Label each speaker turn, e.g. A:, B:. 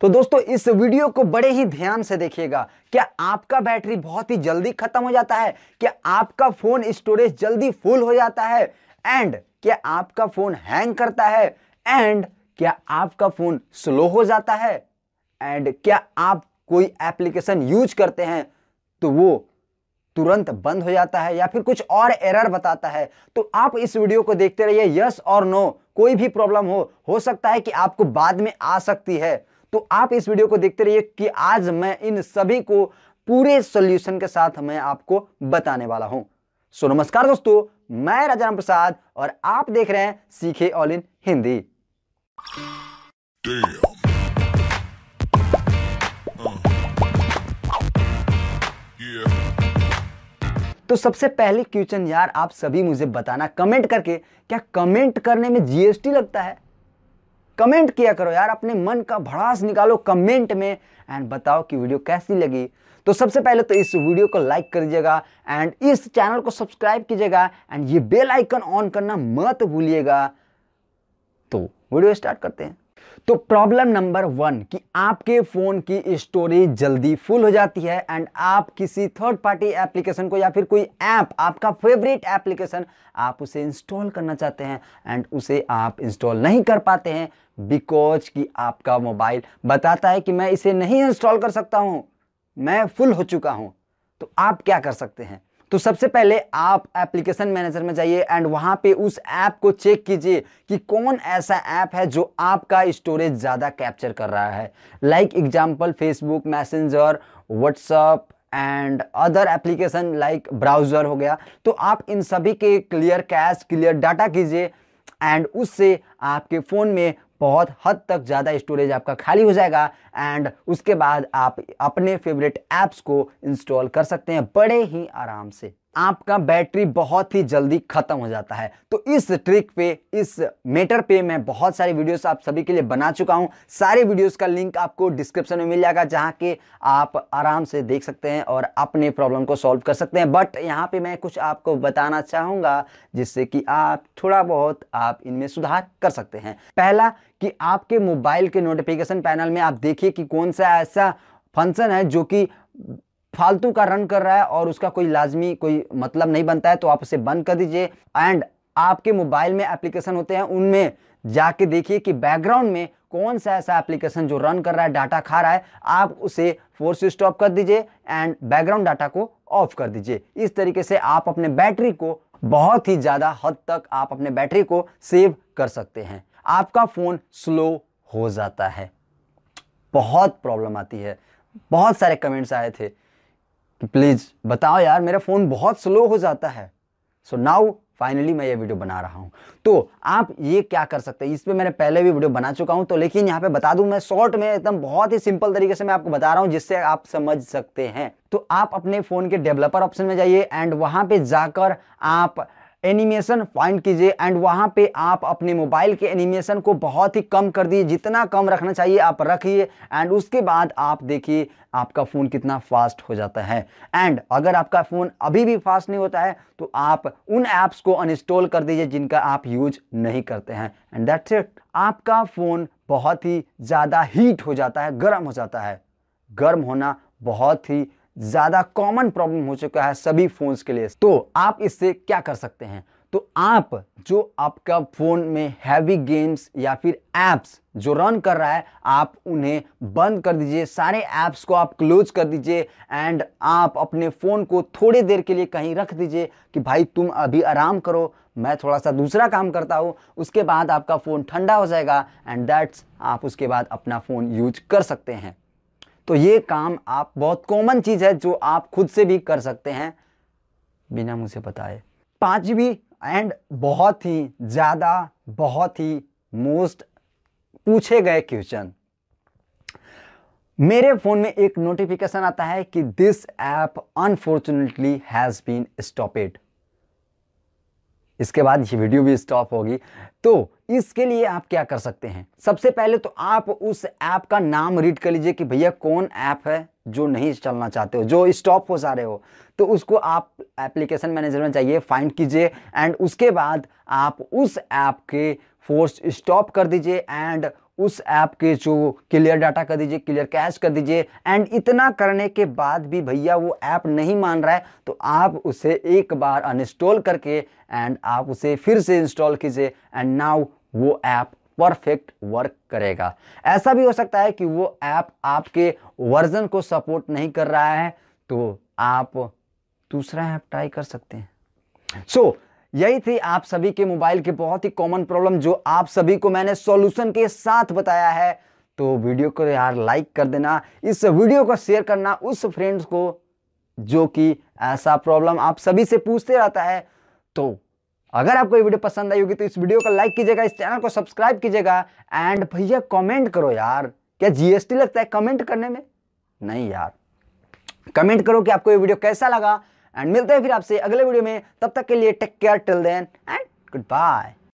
A: तो दोस्तों इस वीडियो को बड़े ही ध्यान से देखिएगा क्या आपका बैटरी बहुत ही जल्दी खत्म हो जाता है क्या आपका फोन स्टोरेज जल्दी फुल हो जाता है एंड क्या आपका फोन हैंग करता है एंड क्या आपका फोन स्लो हो जाता है एंड क्या आप कोई एप्लीकेशन यूज करते हैं तो वो तुरंत बंद हो जाता है या फिर कुछ और एरर बताता है तो आप इस वीडियो को देखते रहिए यस और नो कोई भी प्रॉब्लम हो हो सकता है कि आपको बाद में आ सकती है तो आप इस वीडियो को देखते रहिए कि आज मैं इन सभी को पूरे सोल्यूशन के साथ मैं आपको बताने वाला हूं सो नमस्कार दोस्तों मैं राजाराम प्रसाद और आप देख रहे हैं सीखे ऑल इन हिंदी तो सबसे पहले क्वेश्चन यार आप सभी मुझे बताना कमेंट करके क्या कमेंट करने में जीएसटी लगता है कमेंट किया करो यार अपने मन का भड़ास निकालो कमेंट में एंड बताओ कि वीडियो कैसी लगी तो सबसे पहले तो इस वीडियो को लाइक कर दीजिएगा एंड इस चैनल को सब्सक्राइब कीजिएगा एंड ये बेल आइकन ऑन करना मत भूलिएगा तो वीडियो स्टार्ट करते हैं तो प्रॉब्लम नंबर वन कि आपके फ़ोन की स्टोरेज जल्दी फुल हो जाती है एंड आप किसी थर्ड पार्टी एप्लीकेशन को या फिर कोई ऐप आपका फेवरेट एप्लीकेशन आप उसे इंस्टॉल करना चाहते हैं एंड उसे आप इंस्टॉल नहीं कर पाते हैं बिकॉज कि आपका मोबाइल बताता है कि मैं इसे नहीं इंस्टॉल कर सकता हूँ मैं फुल हो चुका हूँ तो आप क्या कर सकते हैं तो सबसे पहले आप एप्लीकेशन मैनेजर में जाइए एंड वहाँ पे उस ऐप को चेक कीजिए कि कौन ऐसा ऐप है जो आपका स्टोरेज ज़्यादा कैप्चर कर रहा है like example Facebook Messenger WhatsApp and other application like browser हो गया तो आप इन सभी के क्लियर कैश क्लियर डाटा कीजिए एंड उससे आपके फ़ोन में बहुत हद तक ज़्यादा स्टोरेज आपका खाली हो जाएगा एंड उसके बाद आप अपने फेवरेट ऐप्स को इंस्टॉल कर सकते हैं बड़े ही आराम से आपका बैटरी बहुत ही जल्दी ख़त्म हो जाता है तो इस ट्रिक पे इस मेटर पे मैं बहुत सारे वीडियोस आप सभी के लिए बना चुका हूँ सारे वीडियोस का लिंक आपको डिस्क्रिप्शन में मिल जाएगा जहाँ के आप आराम से देख सकते हैं और अपने प्रॉब्लम को सॉल्व कर सकते हैं बट यहाँ पे मैं कुछ आपको बताना चाहूँगा जिससे कि आप थोड़ा बहुत आप इनमें सुधार कर सकते हैं पहला कि आपके मोबाइल के नोटिफिकेशन पैनल में आप देखिए कि कौन सा ऐसा फंक्शन है जो कि फालतू का रन कर रहा है और उसका कोई लाजमी कोई मतलब नहीं बनता है तो आप उसे बंद कर दीजिए एंड आपके मोबाइल में एप्लीकेशन होते हैं उनमें जाके देखिए कि बैकग्राउंड में कौन सा ऐसा एप्लीकेशन जो रन कर रहा है डाटा खा रहा है आप उसे फोर्स स्टॉप कर दीजिए एंड बैकग्राउंड डाटा को ऑफ कर दीजिए इस तरीके से आप अपने बैटरी को बहुत ही ज़्यादा हद तक आप अपने बैटरी को सेव कर सकते हैं आपका फ़ोन स्लो हो जाता है बहुत प्रॉब्लम आती है बहुत सारे कमेंट्स आए थे तो प्लीज़ बताओ यार मेरा फ़ोन बहुत स्लो हो जाता है सो नाउ फाइनली मैं ये वीडियो बना रहा हूँ तो आप ये क्या कर सकते हैं इस पर मैंने पहले भी वीडियो बना चुका हूँ तो लेकिन यहाँ पे बता दूँ मैं शॉर्ट में एकदम बहुत ही सिंपल तरीके से मैं आपको बता रहा हूँ जिससे आप समझ सकते हैं तो आप अपने फ़ोन के डेवलपर ऑप्शन में जाइए एंड वहाँ पे जाकर आप एनिमेशन फाइंड कीजिए एंड वहाँ पे आप अपने मोबाइल के एनिमेशन को बहुत ही कम कर दिए जितना कम रखना चाहिए आप रखिए एंड उसके बाद आप देखिए आपका फ़ोन कितना फास्ट हो जाता है एंड अगर आपका फ़ोन अभी भी फास्ट नहीं होता है तो आप उन ऐप्स को अनइंस्टॉल कर दीजिए जिनका आप यूज नहीं करते हैं एंड दैट्स इट आपका फ़ोन बहुत ही ज़्यादा हीट हो जाता है गर्म हो जाता है गर्म होना बहुत ही ज़्यादा कॉमन प्रॉब्लम हो चुका है सभी फ़ोन्स के लिए तो आप इससे क्या कर सकते हैं तो आप जो आपका फ़ोन में हैवी गेम्स या फिर ऐप्स जो रन कर रहा है आप उन्हें बंद कर दीजिए सारे ऐप्स को आप क्लोज कर दीजिए एंड आप अपने फ़ोन को थोड़ी देर के लिए कहीं रख दीजिए कि भाई तुम अभी आराम करो मैं थोड़ा सा दूसरा काम करता हूँ उसके बाद आपका फ़ोन ठंडा हो जाएगा एंड दैट्स आप उसके बाद अपना फ़ोन यूज कर सकते हैं तो ये काम आप बहुत कॉमन चीज़ है जो आप खुद से भी कर सकते हैं बिना मुझे बताए पांचवी एंड बहुत ही ज़्यादा बहुत ही मोस्ट पूछे गए क्वेश्चन मेरे फ़ोन में एक नोटिफिकेशन आता है कि this app unfortunately has been stopped इसके बाद ये वीडियो भी स्टॉप होगी तो इसके लिए आप क्या कर सकते हैं सबसे पहले तो आप उस ऐप का नाम रीड कर लीजिए कि भैया कौन ऐप है जो नहीं चलना चाहते हो जो स्टॉप हो जा रहे हो तो उसको आप एप्लीकेशन मैनेजर में जाइए फाइंड कीजिए एंड उसके बाद आप उस ऐप के फोर्स स्टॉप कर दीजिए एंड उस ऐप के जो क्लियर डाटा कर दीजिए क्लियर कैश कर दीजिए एंड इतना करने के बाद भी भैया वो ऐप नहीं मान रहा है तो आप उसे एक बार अनइंस्टॉल करके एंड आप उसे फिर से इंस्टॉल कीजिए एंड नाउ वो ऐप परफेक्ट वर्क करेगा ऐसा भी हो सकता है कि वो ऐप आपके वर्जन को सपोर्ट नहीं कर रहा है तो आप दूसरा ऐप ट्राई कर सकते हैं सो so, यही थी आप सभी के मोबाइल के बहुत ही कॉमन प्रॉब्लम जो आप सभी को मैंने सॉल्यूशन के साथ बताया है तो वीडियो को यार लाइक कर देना इस वीडियो को शेयर करना उस फ्रेंड्स को जो कि ऐसा प्रॉब्लम आप सभी से पूछते रहता है तो अगर आपको ये वीडियो पसंद आई होगी तो इस वीडियो को लाइक कीजिएगा इस चैनल को सब्सक्राइब कीजिएगा एंड भैया कमेंट करो यार क्या जीएसटी लगता है कमेंट करने में नहीं यार कमेंट करो कि आपको ये वीडियो कैसा लगा एंड मिलते हैं फिर आपसे अगले वीडियो में तब तक के लिए take care till then and good bye